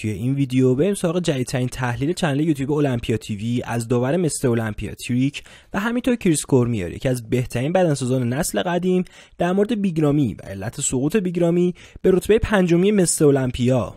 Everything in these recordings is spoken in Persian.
توی این ویدیو بریم سراغ جدیدترین تحلیل چنل یوتیوب المپیا تیوی از داور مستر اولمپیا تریک و همینطور کریس کورمیاری که از بهترین بدنسازان نسل قدیم در مورد بیگرامی و علت سقوط بیگرامی به رتبه پنجمی مستر المپیا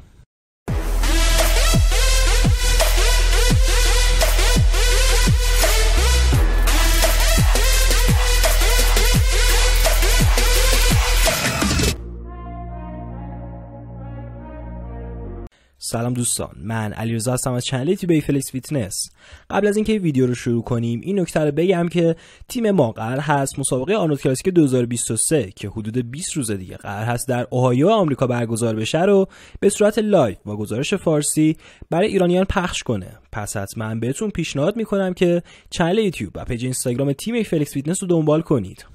سلام دوستان من رضا هستم از کانال تی فلکس فیتنس قبل از اینکه ویدیو رو شروع کنیم این نکته رو بگم که تیم ما قرار هست مسابقه آرنولد کلاسیک 2023 که حدود 20 روز دیگه قرار هست در اوهایو آمریکا برگزار بشه رو به صورت لایو با گزارش فارسی برای ایرانیان پخش کنه پس حتما بهتون پیشنهاد میکنم که چنل یوتیوب و پیج اینستاگرام تیم فلکس فیتنس رو دنبال کنید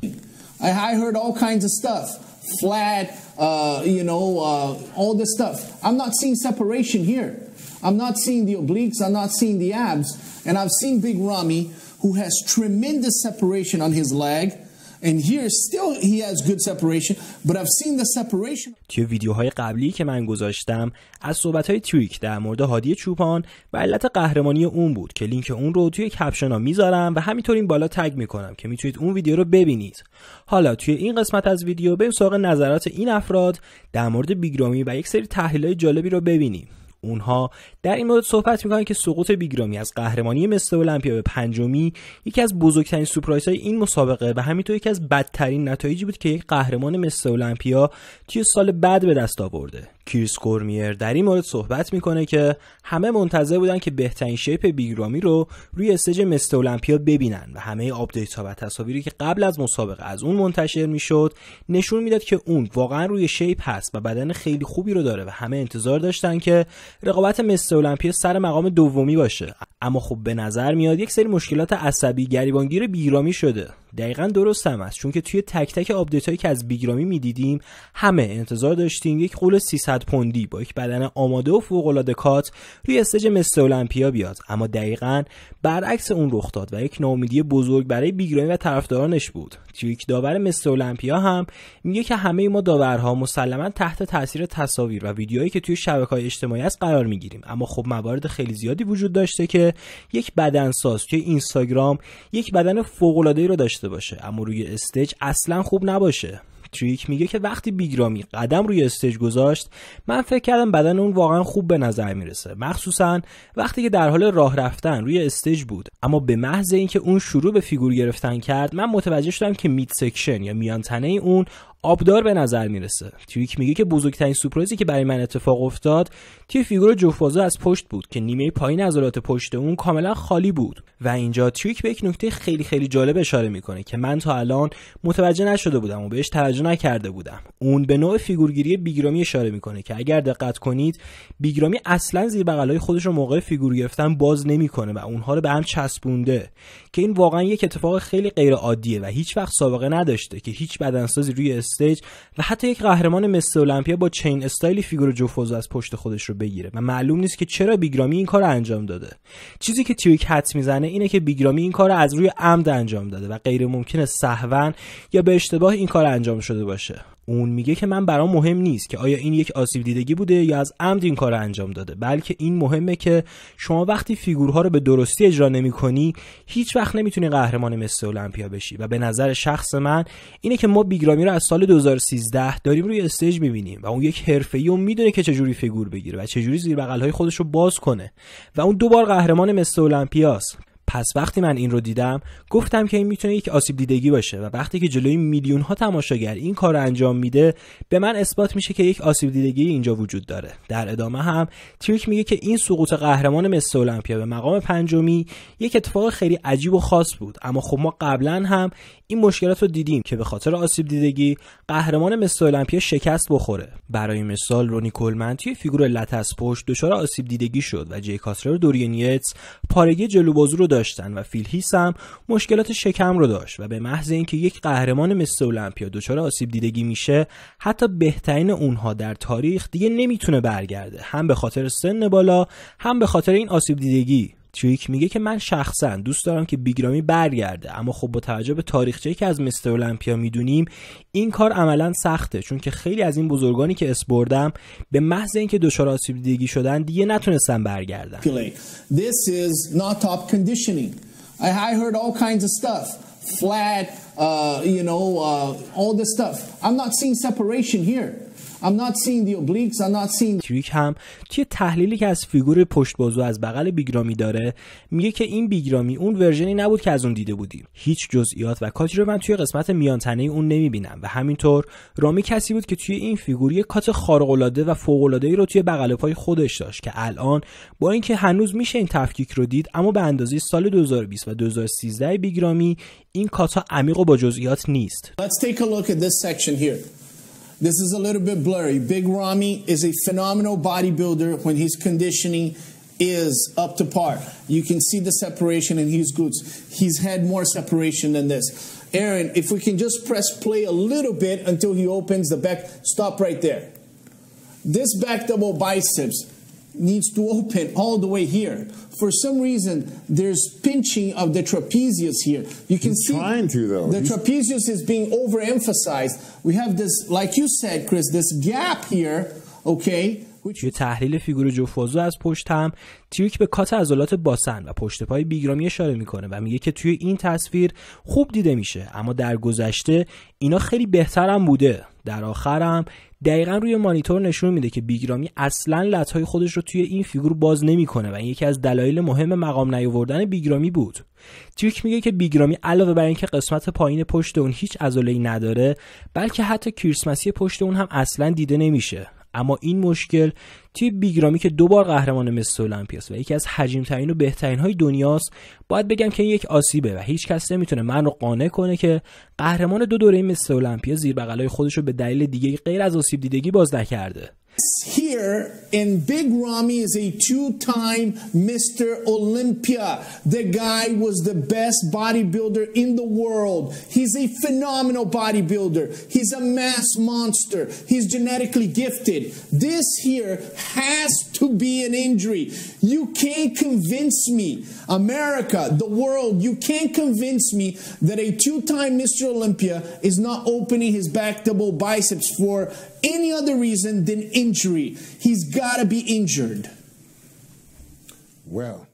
flat, uh, you know, uh, all this stuff. I'm not seeing separation here. I'm not seeing the obliques. I'm not seeing the abs. And I've seen Big Rami, who has tremendous separation on his leg And here still توی ویدیوهای قبلی که من گذاشتم از صحبتهای تویک در مورد هادی چوپان و علت قهرمانی اون بود که لینک اون رو توی کپشن ها میذارم و همینطور این بالا تگ میکنم که میتونید اون ویدیو رو ببینید. حالا توی این قسمت از ویدیو به سراغ نظرات این افراد در مورد بیگرامی و یک سری های جالبی رو ببینیم. اونها در این مورد صحبت میکنن که سقوط بیگرامی از قهرمانی مثل المپیا به پنجمی یکی از بزرگترین سورپرایز این مسابقه و همینطور یکی از بدترین نتایجی بود که یک قهرمان مثل المپیا توی سال بعد به دست آورده کریس کورمیر در این مورد صحبت میکنه که همه منتظر بودن که بهترین شیپ بیگرامی رو روی استج مست المپیا ببینن و همه آپدیت ها و تصاویری که قبل از مسابقه از اون منتشر میشد نشون میداد که اون واقعا روی شیپ هست و بدن خیلی خوبی رو داره و همه انتظار داشتن که رقابت مست المپیا سر مقام دومی باشه اما خب به نظر میاد یک سری مشکلات عصبی گریبانگیر بیگرامی شده دقیقا درست هم است چون که توی تک تک آپدیت هایی که از بیگرامی میدیدیم همه انتظار داشتیم یک قول 300 پوندی با یک بدن آماده و فوق العاده کات روی استج مس المپیا بیاد اما دقیقا برعکس اون رخ داد و یک ناامیدی بزرگ برای بیگرامی و طرفدارانش بود توی یک داور مس المپیا هم میگه که همه ما داورها مسلما تحت تاثیر تصاویر و ویدیوهایی که توی های اجتماعی است قرار میگیریم اما خب موارد خیلی زیادی وجود داشته که یک یک بدنساز توی اینستاگرام یک بدن ای رو داشته باشه اما روی استیج اصلا خوب نباشه تریک میگه که وقتی بیگرامی قدم روی استیج گذاشت من فکر کردم بدن اون واقعا خوب به نظر میرسه مخصوصا وقتی که در حال راه رفتن روی استیج بود اما به محض اینکه اون شروع به فیگور گرفتن کرد من متوجه شدم که میت سکشن یا میانتنه اون آبدار به نظر میرسه تیویک میگه که بزرگترین سورپرایزی که برای من اتفاق افتاد توی فیگور جوفازا از پشت بود که نیمه پایین عضلات پشت اون کاملا خالی بود و اینجا تیویک به یک نکته خیلی خیلی جالب اشاره میکنه که من تا الان متوجه نشده بودم و بهش توجه نکرده بودم اون به نوع فیگورگیری بیگرامی اشاره میکنه که اگر دقت کنید بیگرامی اصلا زیر بغلای خودش رو موقع فیگور گرفتن باز نمیکنه و اونها رو به هم چسبونده که این واقعا یک اتفاق خیلی غیر عادیه و هیچ وقت سابقه نداشته که هیچ بدنسازی روی استیج و حتی یک قهرمان مس المپیا با چین استایلی فیگور جوفوز از پشت خودش رو بگیره و معلوم نیست که چرا بیگرامی این کار رو انجام داده چیزی که تیوی کت میزنه اینه که بیگرامی این کار رو از روی عمد انجام داده و غیر ممکنه یا به اشتباه این کار انجام شده باشه اون میگه که من برام مهم نیست که آیا این یک آسیب دیدگی بوده یا از عمد این کار رو انجام داده بلکه این مهمه که شما وقتی فیگورها رو به درستی اجرا نمی کنی هیچ وقت نمیتونی قهرمان مثل المپیا بشی و به نظر شخص من اینه که ما بیگرامی رو از سال 2013 داریم روی استیج میبینیم و اون یک ای و میدونه که چجوری فیگور بگیره و چجوری زیر های خودش رو باز کنه و اون دوبار قهرمان مثل المپیاست پس وقتی من این رو دیدم گفتم که این میتونه یک آسیب دیدگی باشه و وقتی که جلوی میلیون ها تماشاگر این کار رو انجام میده به من اثبات میشه که یک آسیب دیدگی اینجا وجود داره در ادامه هم تریک میگه که این سقوط قهرمان مس المپیا به مقام پنجمی یک اتفاق خیلی عجیب و خاص بود اما خب ما قبلا هم این مشکلات رو دیدیم که به خاطر آسیب دیدگی قهرمان مس المپیا شکست بخوره برای مثال رونی کولمن توی فیگور لتس دچار آسیب دیدگی شد و جی کاسلر پارگی جلو بازو داشتن و هیس هم مشکلات شکم رو داشت و به محض اینکه یک قهرمان مثل المپیا دچار آسیب دیدگی میشه حتی بهترین اونها در تاریخ دیگه نمیتونه برگرده هم به خاطر سن بالا هم به خاطر این آسیب دیدگی پاتریک میگه که من شخصا دوست دارم که بیگرامی برگرده اما خب با توجه به تاریخچه‌ای که از مستر المپیا میدونیم این کار عملا سخته چون که خیلی از این بزرگانی که اسبردم به محض اینکه دچار آسیب دیگی شدن دیگه نتونستن برگردن This is not top conditioning. I heard all kinds of stuff. Flat, uh, you know, uh, all this stuff. I'm not seeing separation here. I'm هم توی تحلیلی که از فیگور پشت بازو از بغل بیگرامی داره میگه که این بیگرامی اون ورژنی نبود که از اون دیده بودیم هیچ جزئیات و کاتی رو من توی قسمت میانتنه اون نمیبینم و همینطور رامی کسی بود که توی این فیگور یک کات خارق‌العاده و فوق رو توی بغل پای خودش داشت که الان با اینکه هنوز میشه این تفکیک رو دید اما به اندازه سال 2020 و 2013 بیگرامی این کاتا عمیق و با جزئیات نیست This is a little bit blurry. Big Rami is a phenomenal bodybuilder when his conditioning is up to par. You can see the separation in his glutes. He's had more separation than this. Aaron, if we can just press play a little bit until he opens the back, stop right there. This back double biceps needs to open all the way here. For some reason, there's pinching of the trapezius here. You can He's see trying to though. The He's... trapezius is being overemphasized. We have this, like you said, Chris, this gap here. Okay. توی تحلیل فیگور جوفوزو از پشت هم تیریک به کات عضلات باسن و پشت پای بیگرامی اشاره میکنه و میگه که توی این تصویر خوب دیده میشه اما در گذشته اینا خیلی بهترم بوده در آخرم دقیقا روی مانیتور نشون میده که بیگرامی اصلا لطهای خودش رو توی این فیگور باز نمیکنه و این یکی از دلایل مهم مقام نیاوردن بیگرامی بود تریک میگه که بیگرامی علاوه بر اینکه قسمت پایین پشت اون هیچ عضله‌ای نداره بلکه حتی کریسمسی پشت اون هم اصلا دیده نمیشه اما این مشکل توی بیگرامی که دو بار قهرمان مثل المپیاس و یکی از حجیمترین و بهترین های دنیاست باید بگم که این یک آسیبه و هیچ کس نمیتونه من رو قانع کنه که قهرمان دو دوره مثل المپیا زیر بغلای خودش رو به دلیل دیگه غیر از آسیب دیدگی باز نکرده Here in Big Rami is a two time Mr. Olympia. The guy was the best bodybuilder in the world. He's a phenomenal bodybuilder. He's a mass monster. He's genetically gifted. This here has to be an injury. You can't convince me, America, the world, you can't convince me that a two time Mr. Olympia is not opening his back double biceps for any other reason than injury. He's be injured. Well.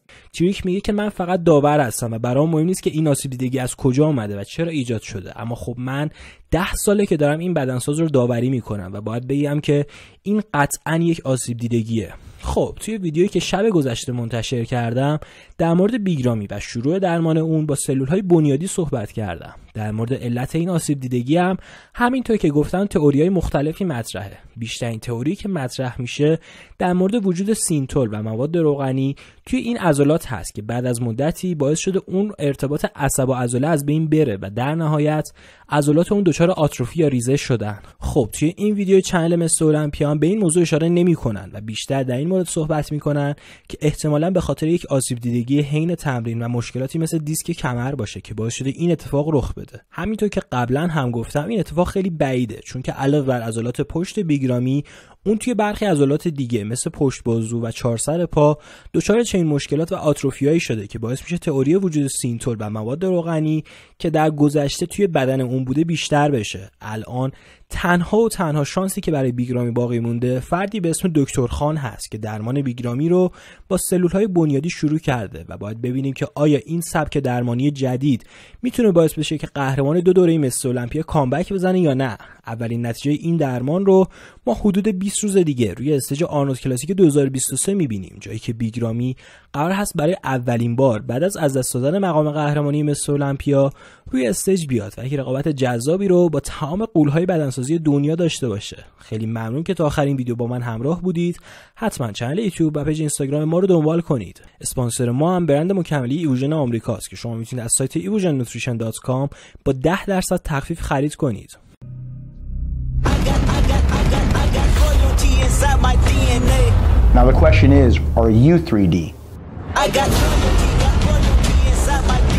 میگه که من فقط داور هستم و برام مهم نیست که این آسیب دیدگی از کجا آمده و چرا ایجاد شده اما خب من ده ساله که دارم این بدنساز رو داوری میکنم و باید بگم که این قطعا یک آسیب دیدگیه خب توی ویدیویی که شب گذشته منتشر کردم در مورد بیگرامی و شروع درمان اون با سلول های بنیادی صحبت کردم در مورد علت این آسیب دیدگی هم همینطور که گفتم های مختلفی مطرحه بیشترین تئوری که مطرح میشه در مورد وجود سینتول و مواد روغنی توی این عضلات هست که بعد از مدتی باعث شده اون ارتباط عصب و عضله از بین بره و در نهایت عضلات اون دچار آتروفی یا ریزش شدن خب توی این ویدیو چنل مستر به این موضوع اشاره نمیکنن و بیشتر در این مورد صحبت میکنن که احتمالا به خاطر یک آسیب دیدگی حین تمرین و مشکلاتی مثل دیسک کمر باشه که باعث شده این اتفاق رخ همینطور که قبلا هم گفتم این اتفاق خیلی بعیده چون که علاوه بر عضلات پشت بیگرامی اون توی برخی عضلات دیگه مثل پشت بازو و سر پا دچار چنین مشکلات و آتروفیایی شده که باعث میشه تئوری وجود سینتور و مواد روغنی که در گذشته توی بدن اون بوده بیشتر بشه الان تنها و تنها شانسی که برای بیگرامی باقی مونده فردی به اسم دکتر خان هست که درمان بیگرامی رو با سلول های بنیادی شروع کرده و باید ببینیم که آیا این سبک درمانی جدید میتونه باعث بشه که قهرمان دو دوره مس المپیا کامبک بزنه یا نه اولین نتیجه این درمان رو ما حدود 20 روز دیگه روی استیج آرنولد کلاسیک 2023 میبینیم جایی که بیگرامی قرار هست برای اولین بار بعد از از دست دادن مقام قهرمانی مس روی استیج بیاد و یک رقابت جذابی رو با تمام قولهای بدن فیلمسازی دنیا داشته باشه خیلی ممنون که تا آخرین ویدیو با من همراه بودید حتما کانال یوتیوب و پیج اینستاگرام ما رو دنبال کنید اسپانسر ما هم برند مکملی ایوژن آمریکاست که شما میتونید از سایت evolutionnutrition.com با 10 درصد تخفیف خرید کنید Now the question is, are you 3D? I got